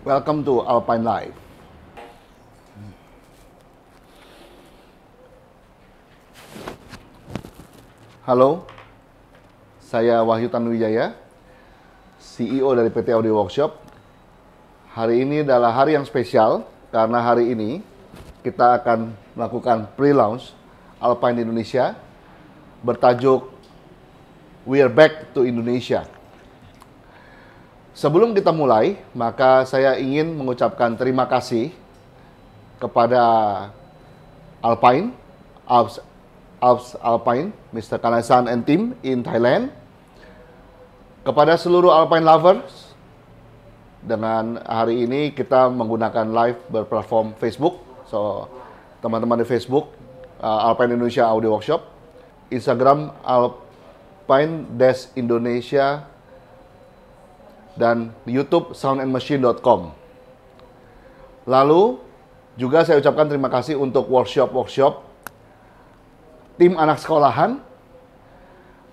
Welcome to Alpine Life. Halo, saya Wahyu Tanwijaya, CEO dari PT Audio Workshop. Hari ini adalah hari yang spesial karena hari ini kita akan melakukan pre-launch Alpine Indonesia bertajuk We are back to Indonesia. Sebelum kita mulai, maka saya ingin mengucapkan terima kasih kepada Alpine, Alps, Alps Alpine, Mr. Kanasan and team in Thailand, kepada seluruh Alpine lovers, dengan hari ini kita menggunakan live berplatform Facebook, so teman-teman di Facebook, uh, Alpine Indonesia Audio Workshop, Instagram Alpine Indonesia dan YouTube soundandmachine.com. Lalu juga saya ucapkan terima kasih untuk workshop-workshop tim anak sekolahan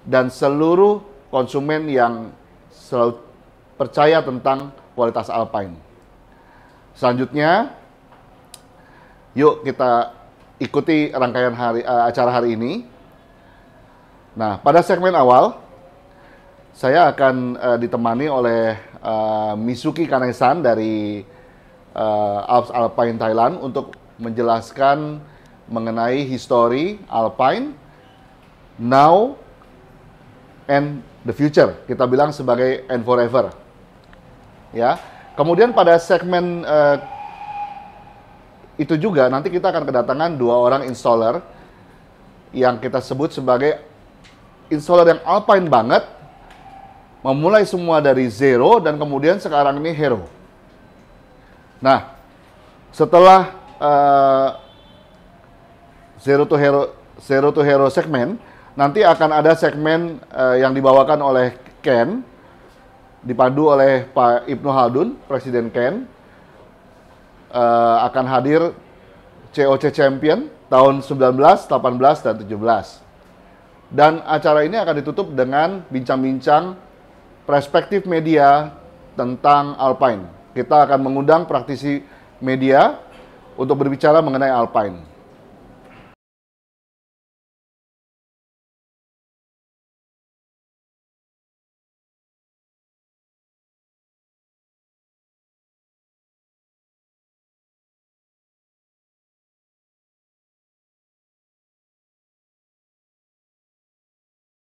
dan seluruh konsumen yang selalu percaya tentang kualitas Alpine. Selanjutnya, yuk kita ikuti rangkaian hari, eh, acara hari ini. Nah, pada segmen awal, saya akan uh, ditemani oleh uh, eh, Misuki Kanesan dari uh, Alps Alpine Thailand untuk menjelaskan mengenai histori Alpine, now, and the future. Kita bilang sebagai and forever. Ya. Kemudian pada segmen uh, itu juga nanti kita akan kedatangan dua orang installer yang kita sebut sebagai installer yang alpine banget memulai semua dari zero dan kemudian sekarang ini hero. Nah, setelah uh, zero to hero zero to hero segmen, nanti akan ada segmen uh, yang dibawakan oleh Ken, dipadu oleh Pak Ibnu Haldun, Presiden Ken, uh, akan hadir COC Champion tahun 19, 18, dan 17. Dan acara ini akan ditutup dengan bincang-bincang perspektif media tentang Alpine. Kita akan mengundang praktisi media untuk berbicara mengenai Alpine.